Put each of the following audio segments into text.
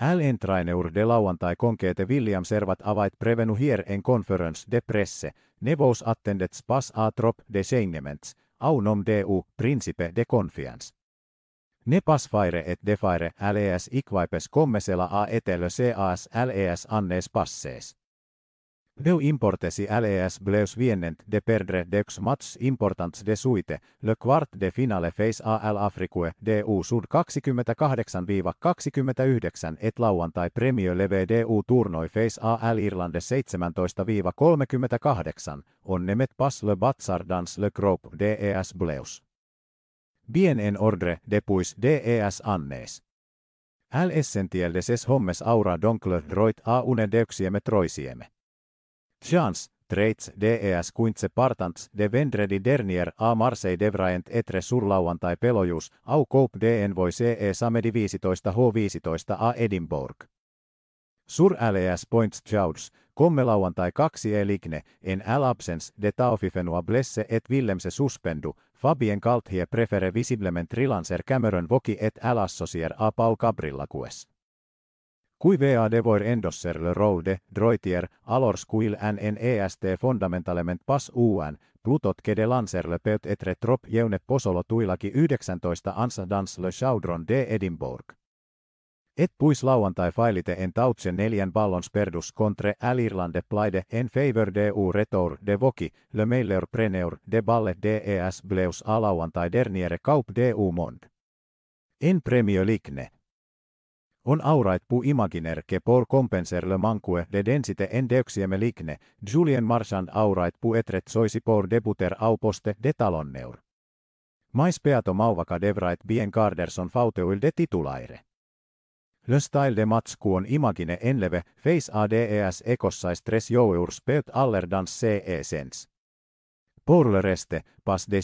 Al entraineur de lauantai konkeete William servat avait prevenu hier en conference de presse, nevos attendets spas a trop de seignements, au nom deu principe de confiance. Ne pas faire et defaire les equipes commesela a etelö cas les annes passes. Veu importesi les bleus vienent de perdre dex match importants de suite, le quart de finale face al Afrique DU Sud 28-29 et lauantai premio Leve DU turnoi face al Irlande 17-38, on nemet pas le batsardans le crop DES bleus. Bien en ordre depuis DES annees. L ses hommes aura doncler droit a une deuxieme troisieme. Chance, Traits DES Quintse, Partants de Vendredi Dernier a Marseille Devraient, etre surlauantai pelojus, au Coupe DN voi CE Samedi 15 H15 a Edinburgh. Sur LES Points Chauds, komme lauantai 2 e ligne, en l absence de taufifenua blesse et villemse suspendu, Fabien Kalthie prefere visiblement trilanser Cameron voki et l associer a Paul Cabrillacues. Kui vea devor endosser le rode, droitier, alors quil en est e fundamentalement pas uan, plutot kede lanser le peut etre trop jeune posolo tuilaki 19 ansa dans le chaudron de Edinburgh. Et puis lauantai failite en tautse neljän ballons perdus contre Alirlande plaide en favor de u retour de voki, le meilleur preneur de balle es e bleus alauantai lauantai derniere kaup de u mond. En premio ligne. On aurait pu imaginer que por compenser le manque de densite en deuxieme ligne, Julien Marchand aurait pu etret soisi por debuter au poste de talonneur. Mais peato mauvaka devrait bien carderson fauteuil de titulaire. Le style de matskuon imagine enleve face ADES ekossais tres joueurs pöt allerdans CE e sens. Pour le reste, pas de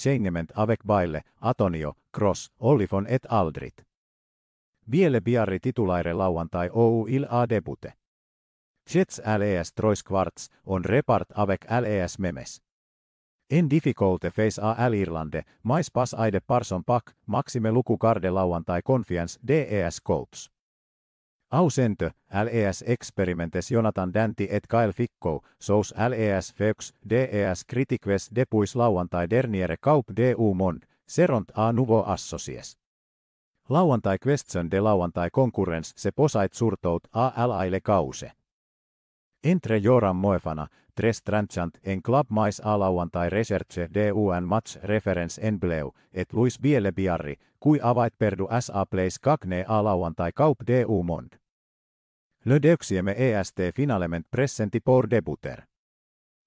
avec baile, Atonio, Cross, Olifon et Aldrit. Viele biarri titulaire lauantai ou il a debute. Jets LES Trois Quarts on repart avec LES memes. En difficulte face a Irlande, mais pas aide parson pak, maxime luku karde lauantai confiance DES Colts. Ausente, LES experimentes Jonathan Danti et Kyle Fickou, sous LES Feux, DES Critiques depuis lauantai derniere kaup DU Mond, seront a nuvo associes. Lauantai question de lauantai konkurrens se posait surtout a alaile kause. Entre Joram Moefana, tres transant en club mais a lauantai de un match reference en bleu, et Luis Biele Biarri, kui avait perdu SA Place kakne a lauantai kaup u mond. Le deuxième est finalement presenti pour debuter.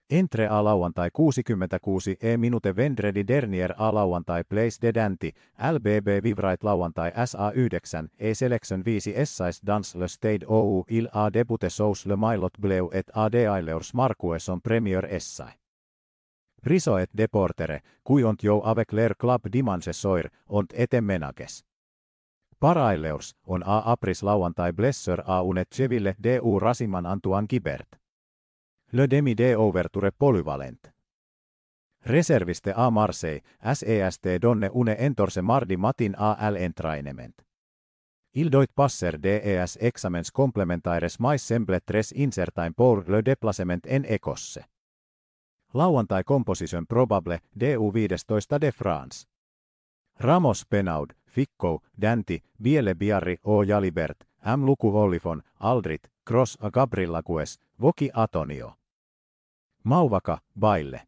Entre a lauantai 66 e minute vendredi dernier a lauantai place de danti, lbb vivrait lauantai sa 9 e selection 5 essais dans le stade ou il a debute sous le mailot bleu et a deaileurs on premier essai. Riso et deportere, ont jo avec leur club dimanche soir, ont etemenages. Paraileurs on a apris lauantai blesser a unet seville du rasiman antuan kibert. Le demi de overture polyvalent. Reserviste a Marseille, SEST donne une entorse mardi matin al entrainement. Ildoit passer des examens complementaires mais semble tres insertain pour le deplacement en ecosse. Lauantai composition probable DU15 de France. Ramos Penaud, Fikko, Danti, Biele Biarri O. Jalibert, M. Luku Olifon, Aldrit, Cross Gabrillacues, Voki Atonio. Mauvaka, baille.